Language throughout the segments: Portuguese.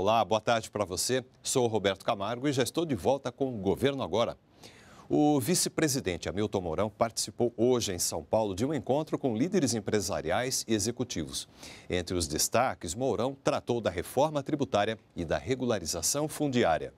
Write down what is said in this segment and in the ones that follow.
Olá, boa tarde para você. Sou Roberto Camargo e já estou de volta com o Governo Agora. O vice-presidente Hamilton Mourão participou hoje em São Paulo de um encontro com líderes empresariais e executivos. Entre os destaques, Mourão tratou da reforma tributária e da regularização fundiária.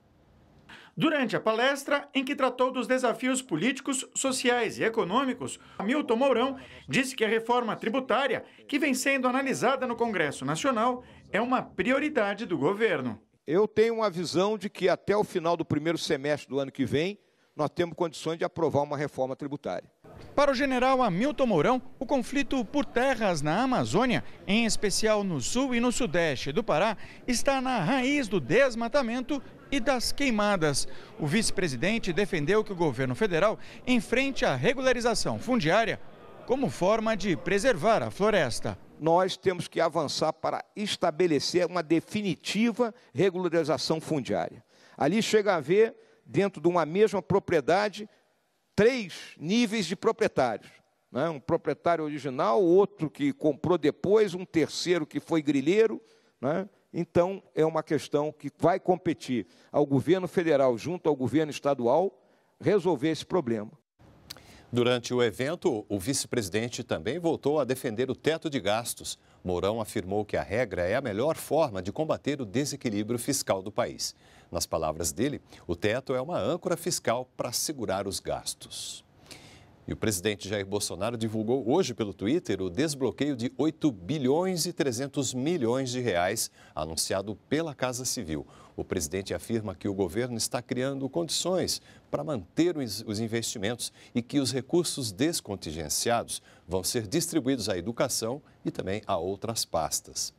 Durante a palestra, em que tratou dos desafios políticos, sociais e econômicos, Hamilton Mourão disse que a reforma tributária, que vem sendo analisada no Congresso Nacional, é uma prioridade do governo. Eu tenho uma visão de que até o final do primeiro semestre do ano que vem, nós temos condições de aprovar uma reforma tributária. Para o general Hamilton Mourão, o conflito por terras na Amazônia, em especial no sul e no sudeste do Pará, está na raiz do desmatamento e das queimadas. O vice-presidente defendeu que o governo federal enfrente a regularização fundiária como forma de preservar a floresta. Nós temos que avançar para estabelecer uma definitiva regularização fundiária. Ali chega a haver, dentro de uma mesma propriedade, três níveis de proprietários. Né? Um proprietário original, outro que comprou depois, um terceiro que foi grileiro, né? Então, é uma questão que vai competir ao governo federal junto ao governo estadual resolver esse problema. Durante o evento, o vice-presidente também voltou a defender o teto de gastos. Mourão afirmou que a regra é a melhor forma de combater o desequilíbrio fiscal do país. Nas palavras dele, o teto é uma âncora fiscal para segurar os gastos. E o presidente Jair Bolsonaro divulgou hoje pelo Twitter o desbloqueio de 8 bilhões e 300 milhões de reais anunciado pela Casa Civil. O presidente afirma que o governo está criando condições para manter os investimentos e que os recursos descontingenciados vão ser distribuídos à educação e também a outras pastas.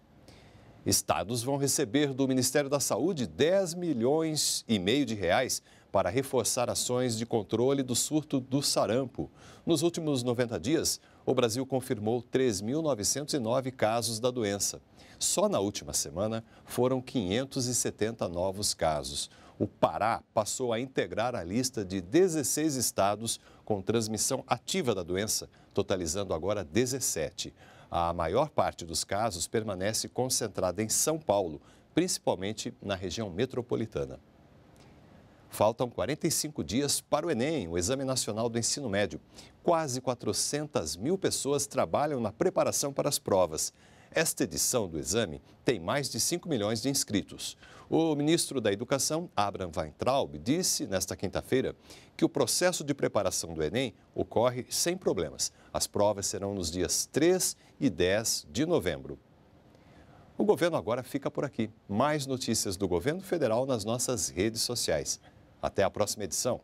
Estados vão receber do Ministério da Saúde 10 milhões e meio de reais para reforçar ações de controle do surto do sarampo. Nos últimos 90 dias, o Brasil confirmou 3.909 casos da doença. Só na última semana foram 570 novos casos. O Pará passou a integrar a lista de 16 estados com transmissão ativa da doença, totalizando agora 17. A maior parte dos casos permanece concentrada em São Paulo, principalmente na região metropolitana. Faltam 45 dias para o Enem, o Exame Nacional do Ensino Médio. Quase 400 mil pessoas trabalham na preparação para as provas. Esta edição do exame tem mais de 5 milhões de inscritos. O ministro da Educação, Abraham Weintraub, disse nesta quinta-feira que o processo de preparação do Enem ocorre sem problemas. As provas serão nos dias 3 e 10 de novembro. O governo agora fica por aqui. Mais notícias do governo federal nas nossas redes sociais. Até a próxima edição.